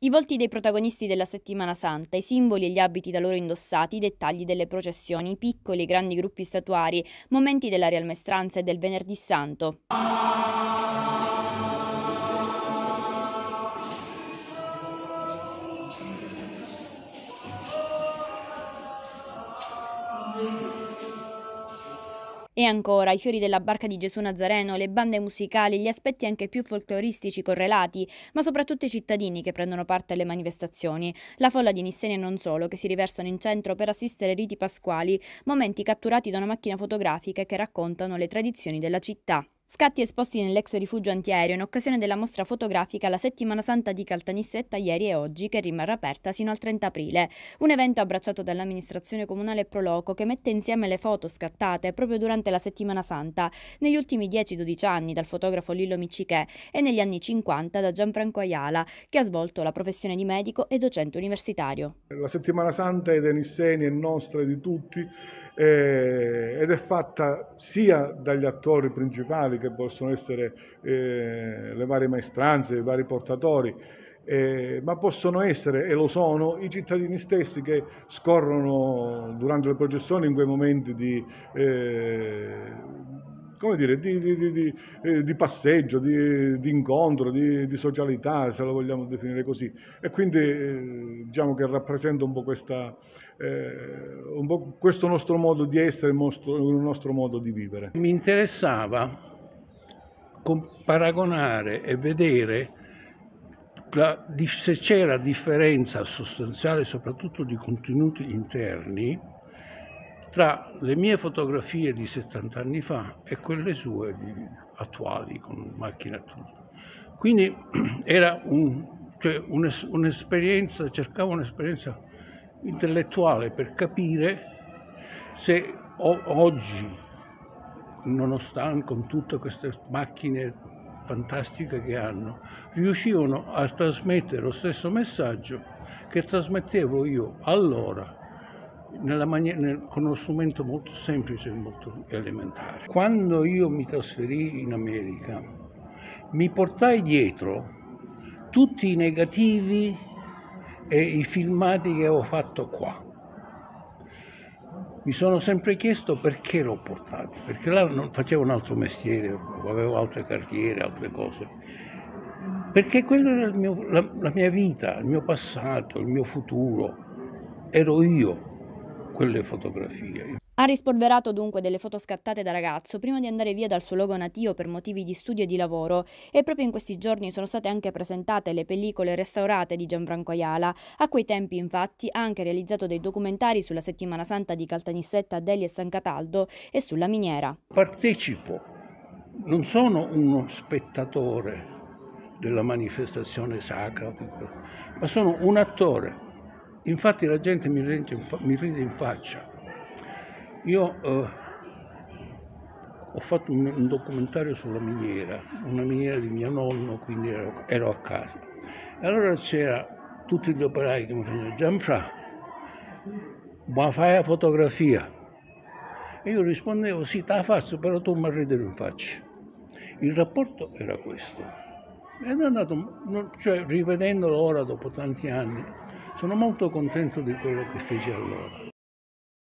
I volti dei protagonisti della settimana santa, i simboli e gli abiti da loro indossati, i dettagli delle processioni, i piccoli e grandi gruppi statuari, momenti della rialmestranza e del venerdì santo. E ancora, i fiori della barca di Gesù Nazareno, le bande musicali, gli aspetti anche più folcloristici correlati, ma soprattutto i cittadini che prendono parte alle manifestazioni, la folla di Nisseni e non solo, che si riversano in centro per assistere ai riti pasquali, momenti catturati da una macchina fotografica che raccontano le tradizioni della città. Scatti esposti nell'ex rifugio antiaereo in occasione della mostra fotografica La Settimana Santa di Caltanissetta ieri e oggi, che rimarrà aperta sino al 30 aprile. Un evento abbracciato dall'amministrazione comunale Proloco che mette insieme le foto scattate proprio durante la Settimana Santa, negli ultimi 10-12 anni dal fotografo Lillo Miccichè e negli anni 50 da Gianfranco Ayala, che ha svolto la professione di medico e docente universitario. La Settimana Santa è dei Nisseni, è nostra, e di tutti, eh, ed è fatta sia dagli attori principali quali che possono essere eh, le varie maestranze, i vari portatori, eh, ma possono essere, e lo sono, i cittadini stessi che scorrono durante le processioni in quei momenti di, eh, dire, di, di, eh, di passeggio, di, incontro, di, socialità, se lo vogliamo definire così. E quindi eh, diciamo che rappresenta un po', questa, un po', questo nostro modo di essere, il nostro, il nostro modo di vivere. Mi interessava paragonare e vedere la, se c'era differenza sostanziale, soprattutto di contenuti interni, tra le mie fotografie di 70 anni fa e quelle sue di, attuali con macchina e tutto. Quindi era un, cioè un, un'esperienza, cercavo un'esperienza intellettuale per capire se o, oggi nonostante con tutte queste macchine fantastiche che hanno, riuscivano a trasmettere lo stesso messaggio che trasmettevo io allora maniera, nel, con uno strumento molto semplice e molto elementare. Quando io mi trasferì in America mi portai dietro tutti i negativi e i filmati che avevo fatto qua mi sono sempre chiesto perché l'ho portato, perché là non facevo un altro mestiere, avevo altre carriere, altre cose. Perché quella era mio, la, la mia vita, il mio passato, il mio futuro. Ero io quelle fotografie. Ha rispolverato dunque delle foto scattate da ragazzo prima di andare via dal suo luogo natio per motivi di studio e di lavoro e proprio in questi giorni sono state anche presentate le pellicole restaurate di Gianfranco Ayala. A quei tempi infatti ha anche realizzato dei documentari sulla settimana santa di Caltanissetta, Adeli e San Cataldo e sulla miniera. Partecipo, non sono uno spettatore della manifestazione sacra, ma sono un attore. Infatti la gente mi ride in faccia io eh, ho fatto un, un, documentario sulla miniera, una miniera di mio nonno, quindi ero, ero a casa. E allora c'era tutti gli operai che mi facevano Gianfra, ma fai la fotografia? E io rispondevo sì, te la faccio, però tu mi ridere in faccia. Il rapporto era questo. Ed è andato, cioè rivedendolo ora dopo tanti anni, sono molto contento di quello che feci allora.